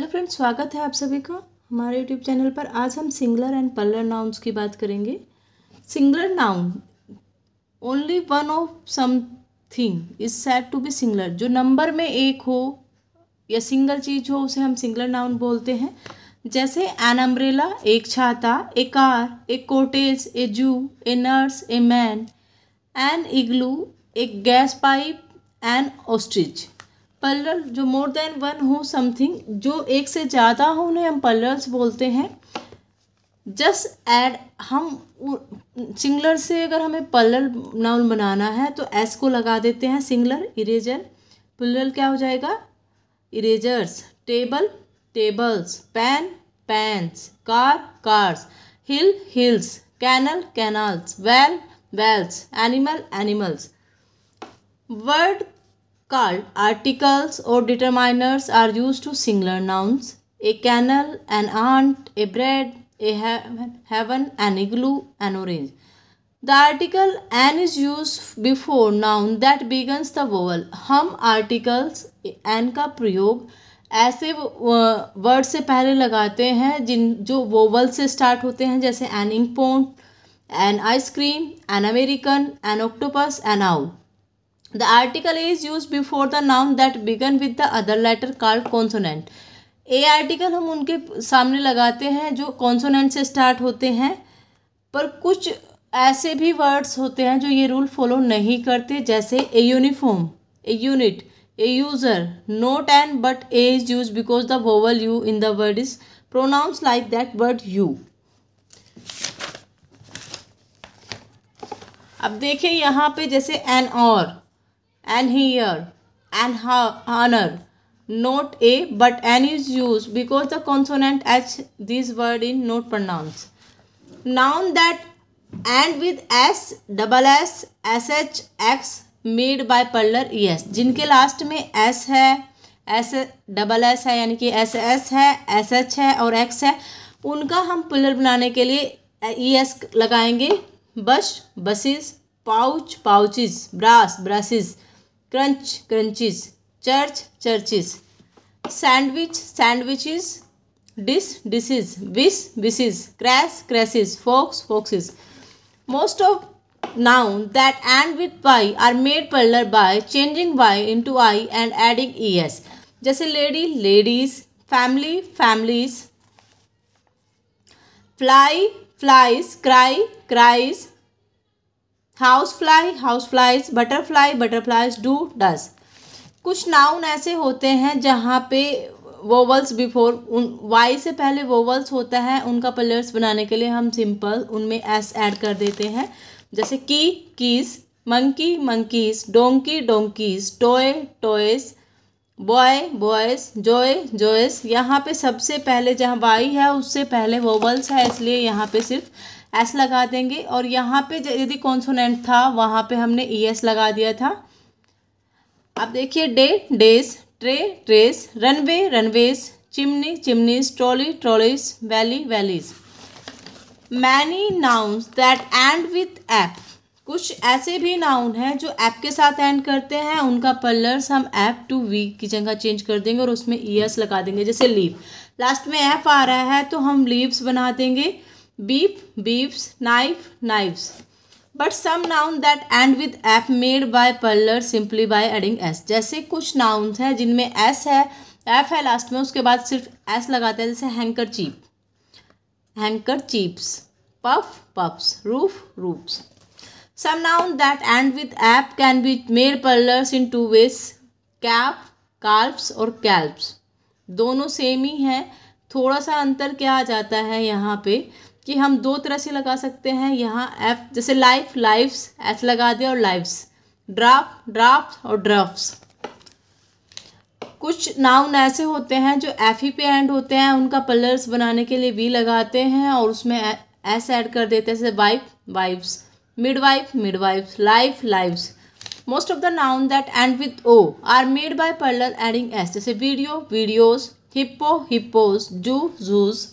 Hello friends स्वागत है आप सभी का हमारे यूट्यूब चैनल पर आज हम सिंगलर एंड पलर नाउन्स की बात करेंगे singular noun only one of something is said to be singular जो नंबर में एक हो या सिंगल चीज़ हो उसे हम सिंगलर नाउन बोलते हैं जैसे एन अम्ब्रेला एक छाता ए car A cottage a zoo a nurse a man an igloo एक gas pipe an ostrich plural जो मोर देन वन हो समथिंग जो एक से ज़्यादा हो उन्हें हम पलरल्स बोलते हैं जस्ट एड हम सिंगलर से अगर हमें पलरल नाउन बनाना है तो एस को लगा देते हैं सिंगलर इरेजर पलरल क्या हो जाएगा erasers table tables pen pens car cars hill hills canal canals well wells animal animals word called articles or determiners are used to singular nouns. A canal, an ant a bread, a heaven, an igloo, an orange. The article an is used before noun that begins the vowel. hum articles an ka prayog ऐसे word से पहले लगाते हैं जिन जो vowel से start होते हैं जैसे एन इंपोन an ice cream an American an octopus an out the article is use before the noun that begin with the other letter called consonant a article हम उनके सामने लगाते हैं जो कॉन्सोनेंट से स्टार्ट होते हैं पर कुछ ऐसे भी वर्ड्स होते हैं जो ये रूल फॉलो नहीं करते जैसे a uniform a unit a user note and but a is use because the vowel U in the word is pronounce like that word U अब देखें यहाँ पे जैसे एन और an here an honor not a but an is used because the consonant h this word in not pronounce noun that and with s double s sh x made by parlor yes jinke last mein s hai s double s hai yani ki S S है S H है और x है उनका हम puller बनाने के लिए ई S लगाएंगे bus buses pouch pouches brass brasses crunch crunches church churches sandwich sandwiches dish dishes wish wishes crash crashes fox foxes most of noun that end with by are made plural by changing y into i and adding es जैसे lady ladies, family families, fly flies, cry cries. House fly house flies butterfly butterflies do does कुछ noun ऐसे होते हैं जहाँ पे vowels before उन Y से पहले वोवल्स होता है उनका पलर्स बनाने के लिए हम सिंपल उनमें एस ऐड कर देते हैं जैसे key keys monkey monkeys donkey donkeys toy toys boy boys joy joys यहाँ पे सबसे पहले जहाँ वाई है उससे पहले वोवल्स है इसलिए यहाँ पे सिर्फ एस लगा देंगे और यहाँ पे यदि कॉन्सोनेंट था वहाँ पे हमने ई e एस लगा दिया था अब देखिए day days days tray trays runway runways chimney chimneys trolley trolleys valley valleys many nouns that end with F कुछ ऐसे भी नाउन हैं जो ऐप के साथ एंड करते हैं उनका पलर्स हम ऐप टू वी की जगह चेंज कर देंगे और उसमें ई e एस लगा देंगे जैसे लीव लास्ट में ऐप आ रहा है तो हम लीव्स बना देंगे beef beefs knife knives but some noun that end with F made by plural simply by adding S जैसे कुछ नाउन्स हैं जिनमें एस है एफ है लास्ट में उसके बाद सिर्फ एस लगाते हैं जैसे handkerchief handkerchiefs puff puffs roof roofs some noun that end with F can be made plurals in two ways calf calfs और कैल्प्स दोनों सेम ही हैं थोड़ा सा अंतर क्या आ जाता है यहाँ पे कि हम दो तरह से लगा सकते हैं यहाँ एफ जैसे लाइफ लाइव्स एफ लगा दिया और लाइफ्स ड्राफ्ट ड्राफ्ट और ड्रफ्स कुछ नाउन ऐसे होते हैं जो एफ ही पे एंड होते हैं उनका पलर्स बनाने के लिए वी लगाते हैं और उसमें एस ऐड कर देते हैं जैसे wife wifes midwife midwife life lives most of the noun that end with O are made by plural adding S जैसे video videos hippo hippos zoo zoos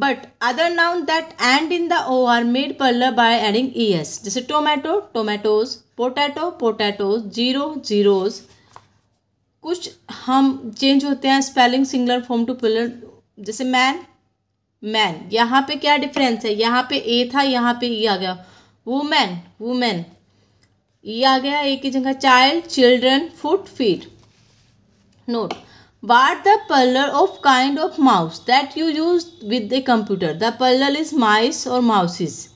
but other noun that end in the O are made plural by adding E S जैसे tomato tomatoes potato potatoes zero zeros कुछ हम change होते हैं spelling singular form to plural जैसे man man यहाँ पे क्या difference है यहाँ पे ए था यहाँ पे ई e आ गया वुमेन वुमेन ई आ गया एक ही जगह child children foot feet note What the plural of kind of mouse that you use with the computer? The plural is mice or mouses.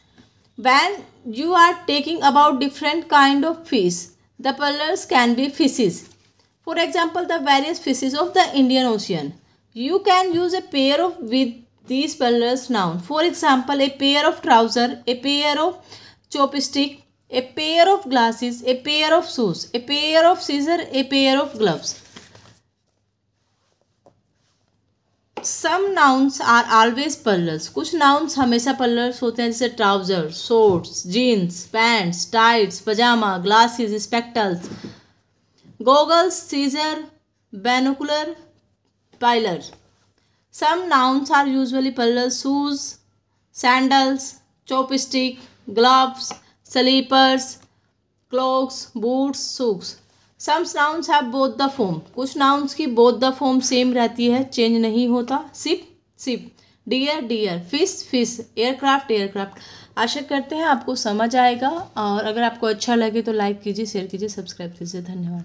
When you are taking about different kind of fish, the plurals can be fishes. For example, the various fishes of the Indian Ocean. You can use a pair of with these plurals noun. For example, a pair of trousers, a pair of chopstick, a pair of glasses, a pair of shoes, a pair of scissors, a pair of gloves. Some nouns are always plurals कुछ nouns हमेशा plurals होते हैं जैसे trouser shorts jeans pants tights pyjama glasses spectacles goggles scissor binocular plier some nouns are usually plurals shoes sandals chopstick gloves slippers clogs boots socks some nouns have both the form कुछ nouns की both the form same रहती है change नहीं होता sheep sheep deer deer fish fish aircraft aircraft आशा करते हैं आपको समझ आएगा और अगर आपको अच्छा लगे तो लाइक कीजिए शेयर कीजिए सब्सक्राइब कीजिए धन्यवाद